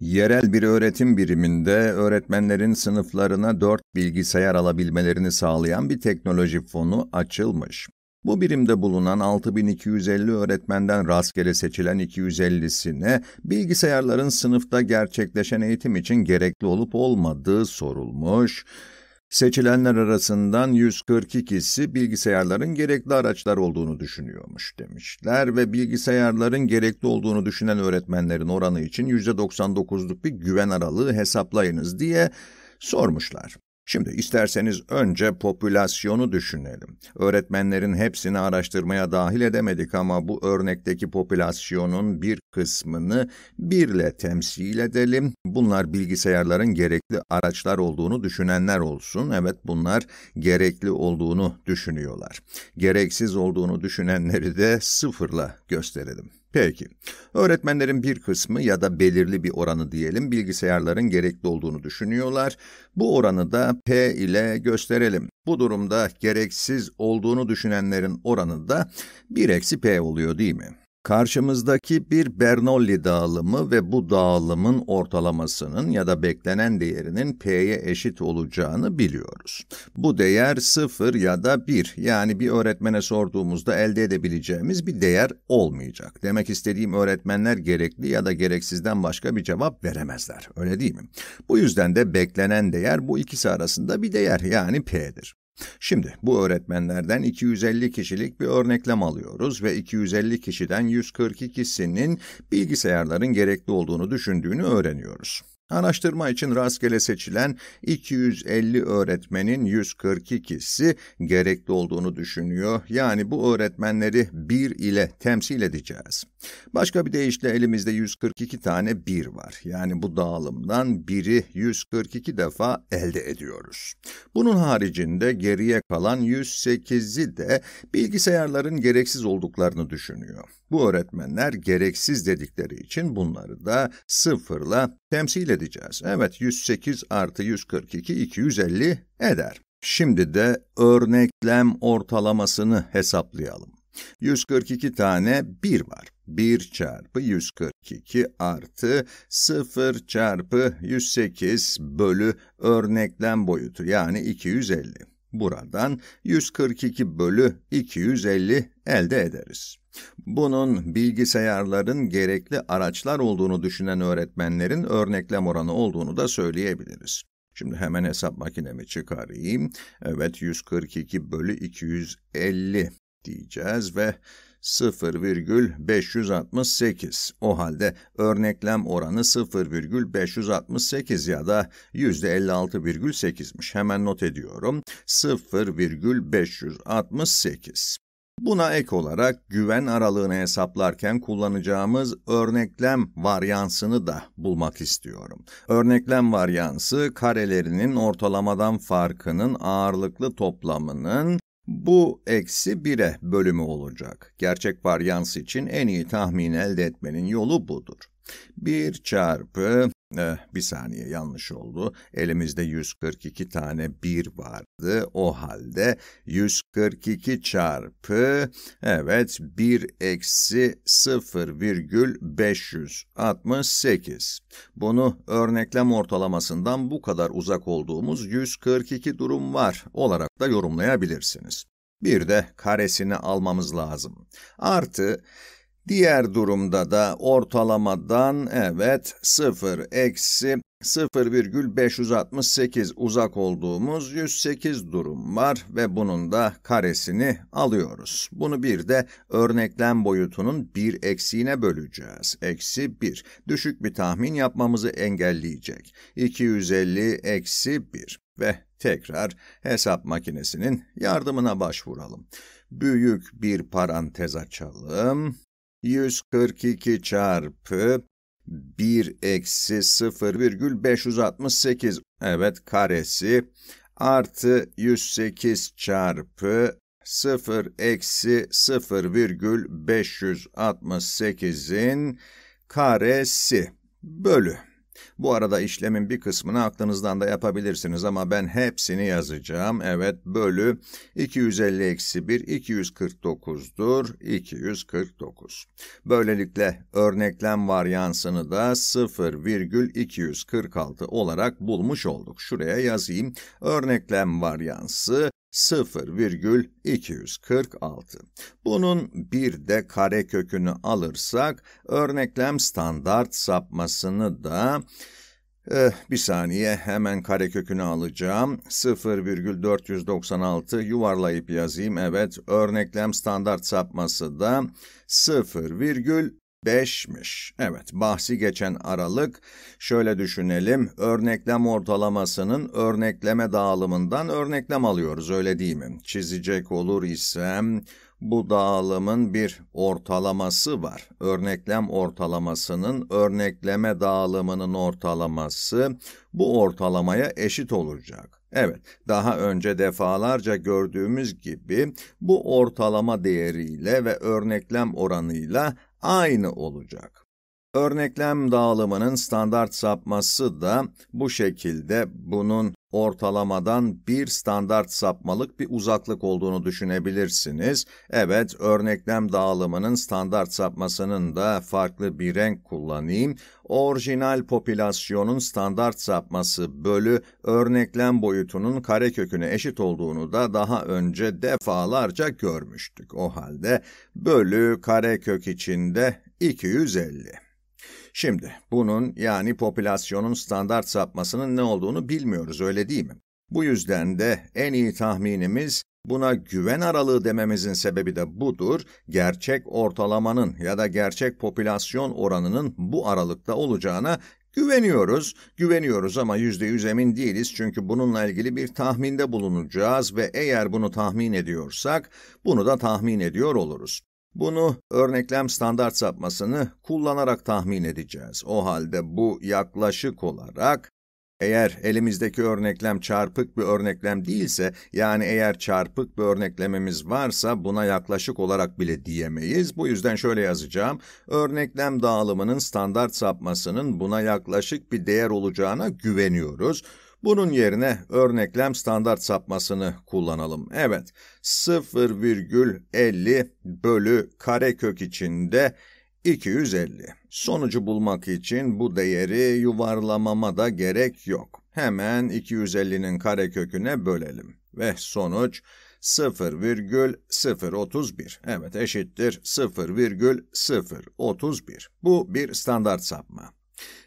Yerel bir öğretim biriminde öğretmenlerin sınıflarına dört bilgisayar alabilmelerini sağlayan bir teknoloji fonu açılmış. Bu birimde bulunan 6250 öğretmenden rastgele seçilen 250'sine bilgisayarların sınıfta gerçekleşen eğitim için gerekli olup olmadığı sorulmuş Seçilenler arasından 142'si bilgisayarların gerekli araçlar olduğunu düşünüyormuş demişler ve bilgisayarların gerekli olduğunu düşünen öğretmenlerin oranı için %99'luk bir güven aralığı hesaplayınız diye sormuşlar. Şimdi isterseniz önce popülasyonu düşünelim. Öğretmenlerin hepsini araştırmaya dahil edemedik ama bu örnekteki popülasyonun bir kısmını birle temsil edelim. Bunlar bilgisayarların gerekli araçlar olduğunu düşünenler olsun. Evet bunlar gerekli olduğunu düşünüyorlar. Gereksiz olduğunu düşünenleri de sıfırla gösterelim. Peki. Öğretmenlerin bir kısmı ya da belirli bir oranı diyelim bilgisayarların gerekli olduğunu düşünüyorlar. Bu oranı da P ile gösterelim. Bu durumda gereksiz olduğunu düşünenlerin oranı da 1 eksi P oluyor değil mi? Karşımızdaki bir Bernoulli dağılımı ve bu dağılımın ortalamasının ya da beklenen değerinin p'ye eşit olacağını biliyoruz. Bu değer 0 ya da 1 yani bir öğretmene sorduğumuzda elde edebileceğimiz bir değer olmayacak. Demek istediğim öğretmenler gerekli ya da gereksizden başka bir cevap veremezler. Öyle değil mi? Bu yüzden de beklenen değer bu ikisi arasında bir değer yani p'dir. Şimdi bu öğretmenlerden 250 kişilik bir örneklem alıyoruz ve 250 kişiden 142'sinin bilgisayarların gerekli olduğunu düşündüğünü öğreniyoruz. Araştırma için rastgele seçilen 250 öğretmenin 142'si gerekli olduğunu düşünüyor. Yani bu öğretmenleri 1 ile temsil edeceğiz. Başka bir deyişle elimizde 142 tane 1 var. Yani bu dağılımdan biri 142 defa elde ediyoruz. Bunun haricinde geriye kalan 108'i de bilgisayarların gereksiz olduklarını düşünüyor. Bu öğretmenler gereksiz dedikleri için bunları da sıfırla temsil edeceğiz. Evet 108 artı 142 250 eder. Şimdi de örneklem ortalamasını hesaplayalım. 142 tane 1 var. 1 çarpı 142 artı 0 çarpı 108 bölü örneklem boyutu yani 250. Buradan 142 bölü 250 elde ederiz. Bunun bilgisayarların gerekli araçlar olduğunu düşünen öğretmenlerin örneklem oranı olduğunu da söyleyebiliriz. Şimdi hemen hesap makinemi çıkarayım. Evet 142 bölü 250 diyeceğiz ve 0,568. O halde örneklem oranı 0,568 ya da %56,8'miş. Hemen not ediyorum. 0,568. Buna ek olarak güven aralığını hesaplarken kullanacağımız örneklem varyansını da bulmak istiyorum. Örneklem varyansı karelerinin ortalamadan farkının ağırlıklı toplamının bu eksi 1'e bölümü olacak. Gerçek varyans için en iyi tahmin elde etmenin yolu budur. 1 çarpı, eh, bir saniye yanlış oldu. Elimizde 142 tane 1 vardı. O halde 142 çarpı, evet 1 eksi 0,568. Bunu örneklem ortalamasından bu kadar uzak olduğumuz 142 durum var olarak da yorumlayabilirsiniz. Bir de karesini almamız lazım. Artı Diğer durumda da ortalamadan evet 0 eksi 0,568 uzak olduğumuz 108 durum var ve bunun da karesini alıyoruz. Bunu bir de örneklem boyutunun 1 eksiğine böleceğiz. Eksi 1. Düşük bir tahmin yapmamızı engelleyecek. 250 eksi 1 ve tekrar hesap makinesinin yardımına başvuralım. Büyük bir parantez açalım 142 çarpı 1 eksi 0,568 evet karesi artı 108 çarpı 0 eksi 0,568'in karesi bölü bu arada işlemin bir kısmını aklınızdan da yapabilirsiniz ama ben hepsini yazacağım. Evet bölü 250 eksi 1 249'dur 249. Böylelikle örneklem varyansını da 0,246 olarak bulmuş olduk. Şuraya yazayım örneklem varyansı 0,246. Bunun bir de karekökünü alırsak örneklem standart sapmasını da ee, bir saniye hemen karekökünü alacağım. 0,496 yuvarlayıp yazayım. Evet örneklem standart sapması da 0, 5'miş. Evet, bahsi geçen aralık şöyle düşünelim. Örneklem ortalamasının örnekleme dağılımından örneklem alıyoruz öyle değil mi? Çizecek olur isem bu dağılımın bir ortalaması var. Örneklem ortalamasının örnekleme dağılımının ortalaması bu ortalamaya eşit olacak. Evet, daha önce defalarca gördüğümüz gibi bu ortalama değeriyle ve örneklem oranıyla aynı olacak. Örneklem dağılımının standart sapması da bu şekilde bunun ortalamadan bir standart sapmalık bir uzaklık olduğunu düşünebilirsiniz. Evet, örneklem dağılımının standart sapmasının da farklı bir renk kullanayım. Orijinal popülasyonun standart sapması bölü örneklem boyutunun kareköküne eşit olduğunu da daha önce defalarca görmüştük. O halde bölü karekök içinde 250. Şimdi bunun yani popülasyonun standart sapmasının ne olduğunu bilmiyoruz öyle değil mi? Bu yüzden de en iyi tahminimiz buna güven aralığı dememizin sebebi de budur. Gerçek ortalamanın ya da gerçek popülasyon oranının bu aralıkta olacağına Güveniyoruz, güveniyoruz ama yüzde yüz emin değiliz çünkü bununla ilgili bir tahminde bulunacağız ve eğer bunu tahmin ediyorsak bunu da tahmin ediyor oluruz. Bunu örneklem standart sapmasını kullanarak tahmin edeceğiz. O halde bu yaklaşık olarak eğer elimizdeki örneklem çarpık bir örneklem değilse, yani eğer çarpık bir örneklemimiz varsa buna yaklaşık olarak bile diyemeyiz. Bu yüzden şöyle yazacağım. Örneklem dağılımının standart sapmasının buna yaklaşık bir değer olacağına güveniyoruz. Bunun yerine örneklem standart sapmasını kullanalım. Evet 0,50 bölü karekök içinde 250. Sonucu bulmak için bu değeri yuvarlamama da gerek yok. Hemen 250'nin kareköküne bölelim ve sonuç 0,031. Evet eşittir 0,031. Bu bir standart sapma.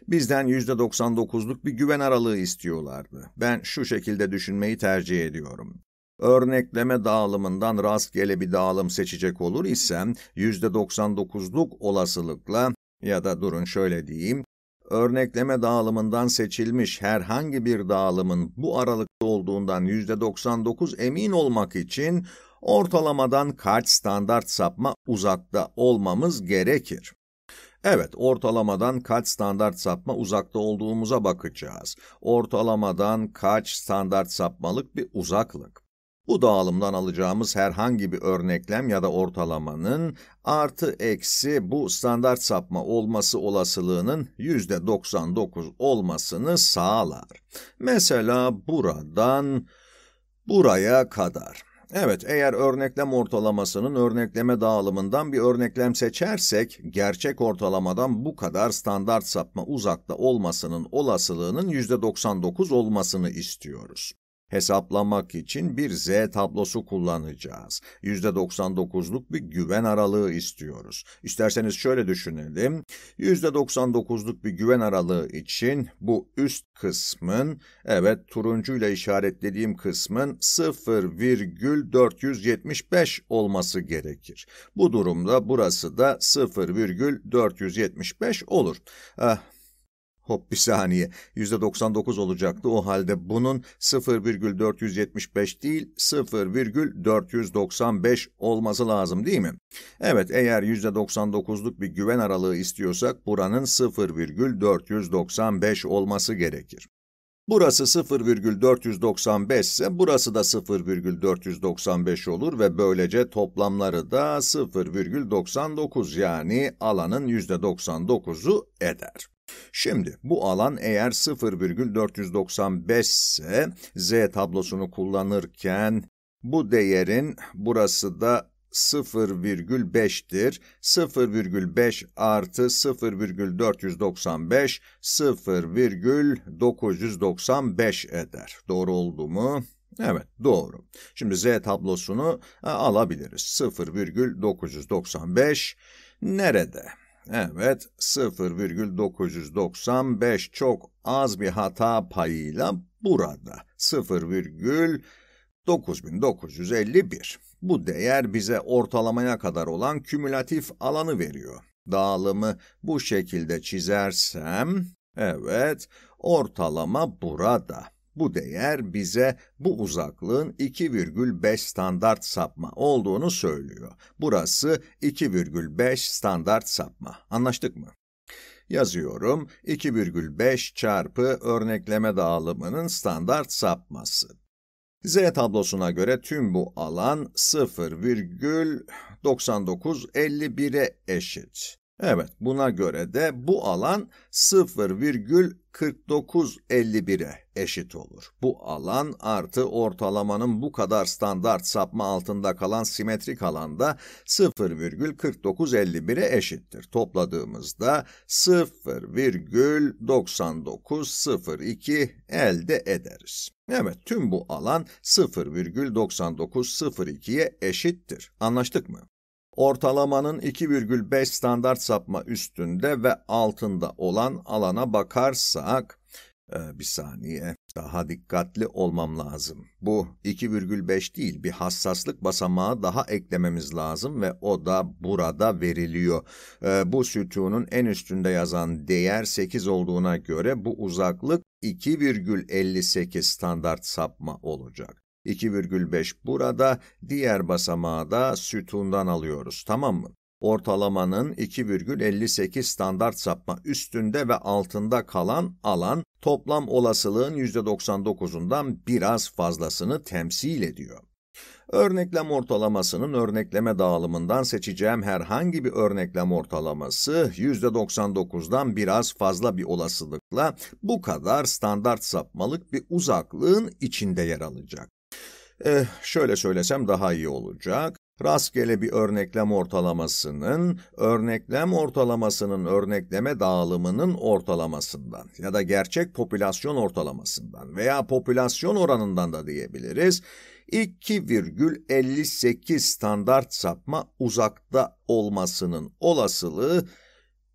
Bizden %99'luk bir güven aralığı istiyorlardı. Ben şu şekilde düşünmeyi tercih ediyorum. Örnekleme dağılımından rastgele bir dağılım seçecek olur isem %99'luk olasılıkla ya da durun şöyle diyeyim, örnekleme dağılımından seçilmiş herhangi bir dağılımın bu aralıkta olduğundan %99 emin olmak için ortalamadan kaç standart sapma uzakta olmamız gerekir. Evet, ortalamadan kaç standart sapma uzakta olduğumuza bakacağız. Ortalamadan kaç standart sapmalık bir uzaklık. Bu dağılımdan alacağımız herhangi bir örneklem ya da ortalamanın artı eksi bu standart sapma olması olasılığının yüzde 99 olmasını sağlar. Mesela buradan buraya kadar. Evet, eğer örneklem ortalamasının örnekleme dağılımından bir örneklem seçersek, gerçek ortalamadan bu kadar standart sapma uzakta olmasının olasılığının %99 olmasını istiyoruz. Hesaplamak için bir Z tablosu kullanacağız. %99'luk bir güven aralığı istiyoruz. İsterseniz şöyle düşünelim. %99'luk bir güven aralığı için bu üst kısmın, evet turuncu ile işaretlediğim kısmın 0,475 olması gerekir. Bu durumda burası da 0,475 olur. eh, Hop bir saniye %99 olacaktı o halde bunun 0,475 değil 0,495 olması lazım değil mi? Evet eğer %99'luk bir güven aralığı istiyorsak buranın 0,495 olması gerekir. Burası 0,495 ise burası da 0,495 olur ve böylece toplamları da 0,99 yani alanın %99'u eder. Şimdi bu alan eğer 0,495 ise z tablosunu kullanırken bu değerin burası da 0,5'tir. 0,5 artı 0,495 0,995 eder. Doğru oldu mu? Evet doğru. Şimdi z tablosunu e, alabiliriz. 0,995 nerede? Evet 0,995 çok az bir hata payıyla burada 0,9951. Bu değer bize ortalamaya kadar olan kümülatif alanı veriyor. Dağılımı bu şekilde çizersem, evet ortalama burada. Bu değer bize bu uzaklığın 2,5 standart sapma olduğunu söylüyor. Burası 2,5 standart sapma. Anlaştık mı? Yazıyorum 2,5 çarpı örnekleme dağılımının standart sapması. Z tablosuna göre tüm bu alan 0,9951'e eşit. Evet buna göre de bu alan 0,4951'e eşit olur. Bu alan artı ortalamanın bu kadar standart sapma altında kalan simetrik alanda 0,4951'e eşittir. Topladığımızda 0,9902 elde ederiz. Evet tüm bu alan 0,9902'ye eşittir. Anlaştık mı? ortalamanın 2,5 standart sapma üstünde ve altında olan alana bakarsak, e, bir saniye daha dikkatli olmam lazım. Bu 2,5 değil bir hassaslık basamağı daha eklememiz lazım ve o da burada veriliyor. E, bu sütunun en üstünde yazan değer 8 olduğuna göre bu uzaklık 2,58 standart sapma olacak. 2,5 burada, diğer basamağı da sütundan alıyoruz, tamam mı? Ortalamanın 2,58 standart sapma üstünde ve altında kalan alan, toplam olasılığın %99'undan biraz fazlasını temsil ediyor. Örneklem ortalamasının örnekleme dağılımından seçeceğim herhangi bir örneklem ortalaması %99'dan biraz fazla bir olasılıkla bu kadar standart sapmalık bir uzaklığın içinde yer alacak eh, şöyle söylesem daha iyi olacak, rastgele bir örneklem ortalamasının, örneklem ortalamasının örnekleme dağılımının ortalamasından ya da gerçek popülasyon ortalamasından veya popülasyon oranından da diyebiliriz, 2,58 standart sapma uzakta olmasının olasılığı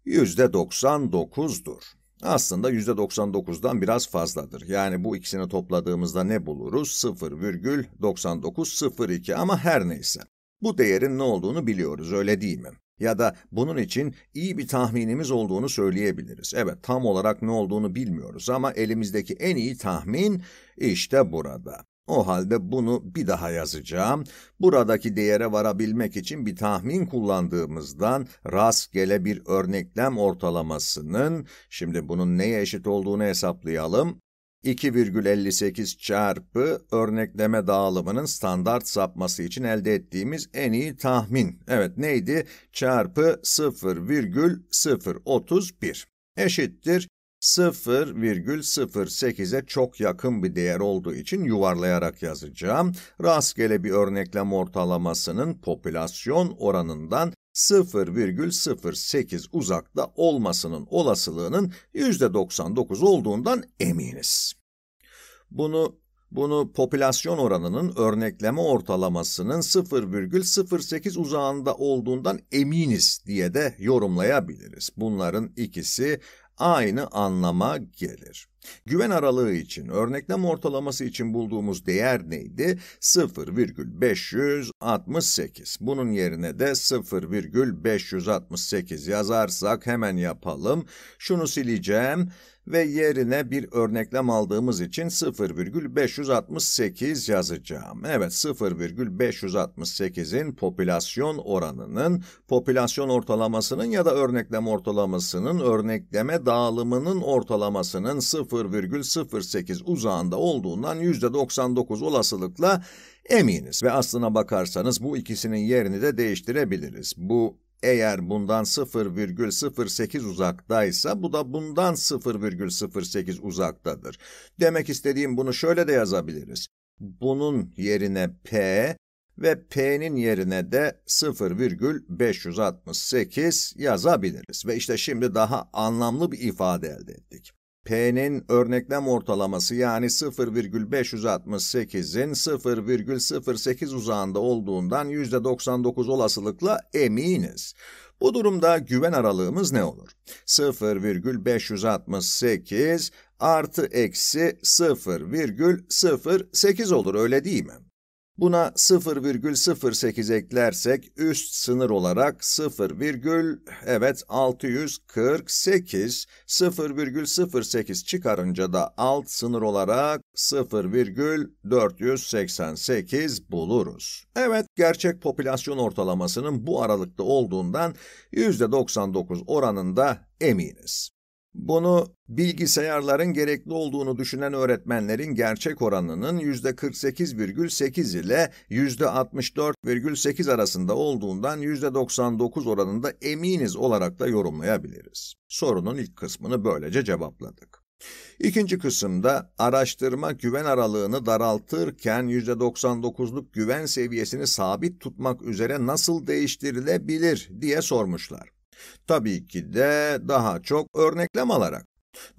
%99'dur aslında %99'dan biraz fazladır. Yani bu ikisini topladığımızda ne buluruz? 0,9902 ama her neyse. Bu değerin ne olduğunu biliyoruz öyle değil mi? Ya da bunun için iyi bir tahminimiz olduğunu söyleyebiliriz. Evet tam olarak ne olduğunu bilmiyoruz ama elimizdeki en iyi tahmin işte burada. O halde bunu bir daha yazacağım. Buradaki değere varabilmek için bir tahmin kullandığımızdan rastgele bir örneklem ortalamasının, şimdi bunun neye eşit olduğunu hesaplayalım. 2,58 çarpı örnekleme dağılımının standart sapması için elde ettiğimiz en iyi tahmin. Evet neydi? Çarpı 0,031 eşittir 0,08'e çok yakın bir değer olduğu için yuvarlayarak yazacağım. Rastgele bir örneklem ortalamasının popülasyon oranından 0,08 uzakta olmasının olasılığının %99 olduğundan eminiz. Bunu bunu popülasyon oranının örnekleme ortalamasının 0,08 uzağında olduğundan eminiz diye de yorumlayabiliriz. Bunların ikisi aynı anlama gelir. Güven aralığı için örneklem ortalaması için bulduğumuz değer neydi? 0,568. Bunun yerine de 0,568 yazarsak hemen yapalım. Şunu sileceğim ve yerine bir örneklem aldığımız için 0,568 yazacağım. Evet 0,568'in popülasyon oranının, popülasyon ortalamasının ya da örneklem ortalamasının örnekleme dağılımının ortalamasının 0,08 uzağında olduğundan %99 olasılıkla eminiz ve aslına bakarsanız bu ikisinin yerini de değiştirebiliriz. Bu eğer bundan 0,08 uzaktaysa bu da bundan 0,08 uzaktadır. Demek istediğim bunu şöyle de yazabiliriz. Bunun yerine P ve P'nin yerine de 0,568 yazabiliriz. Ve işte şimdi daha anlamlı bir ifade elde ettik. P'nin örneklem ortalaması yani 0,568'in 0,08 uzağında olduğundan %99 olasılıkla eminiz. Bu durumda güven aralığımız ne olur? 0,568 artı eksi 0,08 olur öyle değil mi? Buna 0,08 eklersek üst sınır olarak 0, evet 648, 0,08 çıkarınca da alt sınır olarak 0,488 buluruz. Evet gerçek popülasyon ortalamasının bu aralıkta olduğundan %99 oranında eminiz. Bunu bilgisayarların gerekli olduğunu düşünen öğretmenlerin gerçek oranının %48,8 ile %64,8 arasında olduğundan %99 oranında eminiz olarak da yorumlayabiliriz. Sorunun ilk kısmını böylece cevapladık. İkinci kısımda araştırma güven aralığını daraltırken %99'luk güven seviyesini sabit tutmak üzere nasıl değiştirilebilir diye sormuşlar. Tabii ki de daha çok örneklem alarak.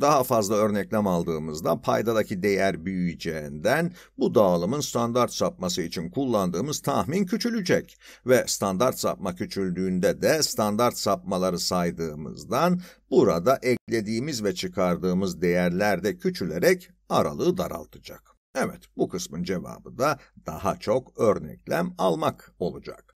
Daha fazla örneklem aldığımızda paydadaki değer büyüyeceğinden bu dağılımın standart sapması için kullandığımız tahmin küçülecek ve standart sapma küçüldüğünde de standart sapmaları saydığımızdan burada eklediğimiz ve çıkardığımız değerler de küçülerek aralığı daraltacak. Evet bu kısmın cevabı da daha çok örneklem almak olacak.